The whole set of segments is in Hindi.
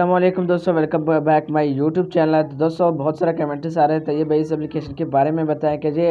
असलम दोस्तों welcome back my YouTube channel है तो दोस्तों बहुत सारा कमेंट्स आ रहे हैं तैयब भाई इस एप्लीकेशन के बारे में बताएं कि ये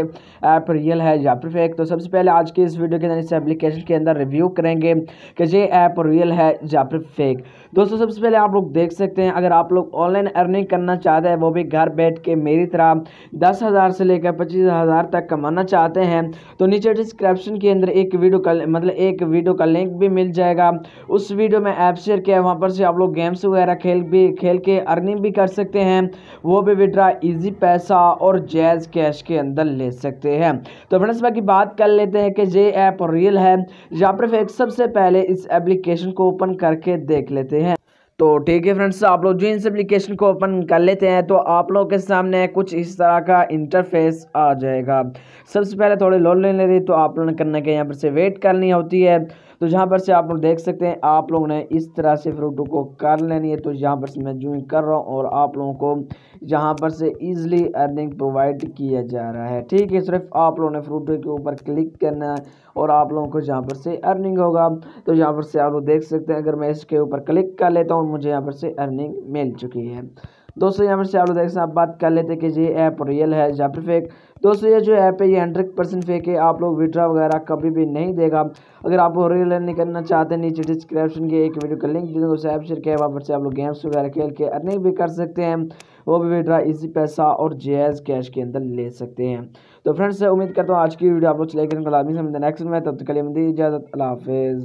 ऐप रियल है या फिर फेक तो सबसे पहले आज की इस वीडियो के अंदर इस एप्लीकेशन के अंदर रिव्यू करेंगे कि ये ऐप रियल है या फिर फेक दोस्तों सबसे पहले आप लोग देख सकते हैं अगर आप लोग ऑनलाइन अर्निंग करना चाहते हैं वो भी घर बैठ के मेरी तरह दस हज़ार से लेकर पच्चीस हज़ार तक कमाना चाहते हैं तो नीचे डिस्क्रिप्शन के अंदर एक वीडियो का मतलब एक वीडियो का लिंक भी मिल जाएगा उस वीडियो में ऐप शेयर किया है वहाँ पर से आप लोग गेम्स वगैरह अपना खेल भी खेल के अर्निंग भी कर सकते हैं वो भी विड्रा इजी पैसा और जैज़ कैश के अंदर ले सकते हैं तो फ्रेंड्स बाकी बात कर लेते हैं कि ये ऐप रियल है या फिर सबसे पहले इस एप्लीकेशन को ओपन करके देख लेते हैं तो ठीक है फ्रेंड्स आप लोग जो इस एप्लीकेशन को ओपन कर लेते हैं तो आप लोगों के सामने कुछ इस तरह का इंटरफेस आ जाएगा सबसे पहले थोड़ी लोन लेने ले रही तो आप लोगों ने करने के यहाँ पर से वेट करनी होती है तो जहाँ पर से आप लोग देख सकते हैं आप लोगों ने इस तरह से फ्रूटों को कर लेनी है तो यहाँ पर से मैं जूम कर रहा हूँ और आप लोगों को यहाँ पर से ईजिली अर्निंग प्रोवाइड किया जा रहा है ठीक है सिर्फ आप लोगों ने फ्रूटों के ऊपर क्लिक करना है और आप लोगों को जहाँ पर से अर्निंग होगा तो यहाँ पर से आप लोग देख सकते हैं अगर मैं इसके ऊपर क्लिक कर लेता हूँ मुझे यहाँ पर से अर्निंग मिल चुकी है दोस्तों यहाँ पर से आप लोग देख सकते हैं आप बात कर लेते हैं कि ये ऐप रियल है या फिर फेक दोस्तों ये जो ऐप है ये हंड्रेड परसेंट फेक है आप लोग विड्रा वगैरह कभी भी नहीं देगा अगर आप रियल अर्निंग करना चाहते हैं नीचे डिस्क्रिप्शन के एक वीडियो का लिंक दे दूँगा उस ऐप शेयर किया वहाँ पर से आप लोग गेम्स वगैरह खेल के अर्निंग भी कर सकते हैं वो भी विड्रा इसी पैसा और जेज कैश के अंदर ले सकते हैं तो फ्रेंड्स उम्मीद करता हूँ आज की वीडियो आप लोग चले गए नेक्स्ट में तब तक के लिए इजाज़त अल्लाह हाफिज़